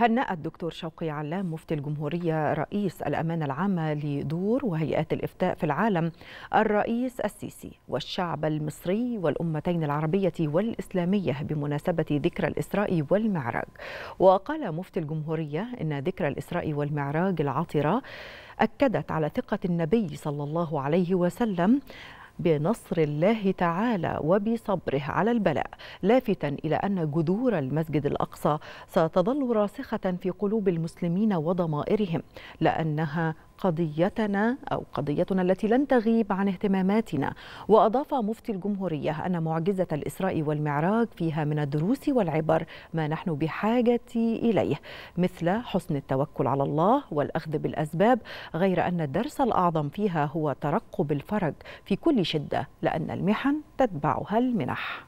هنأ الدكتور شوقي علام مفتي الجمهورية رئيس الأمانة العامة لدور وهيئات الإفتاء في العالم الرئيس السيسي والشعب المصري والأمتين العربية والإسلامية بمناسبة ذكرى الإسراء والمعراج وقال مفتي الجمهورية إن ذكرى الإسراء والمعراج العطرة أكدت على ثقة النبي صلى الله عليه وسلم بنصر الله تعالى وبصبره على البلاء لافتا إلى أن جذور المسجد الأقصى ستظل راسخة في قلوب المسلمين وضمائرهم لأنها قضيتنا أو قضيتنا التي لن تغيب عن اهتماماتنا وأضاف مفتي الجمهورية أن معجزة الإسراء والمعراج فيها من الدروس والعبر ما نحن بحاجة إليه مثل حسن التوكل على الله والأخذ بالأسباب غير أن الدرس الأعظم فيها هو ترقب الفرج في كل شدة لأن المحن تتبعها المنح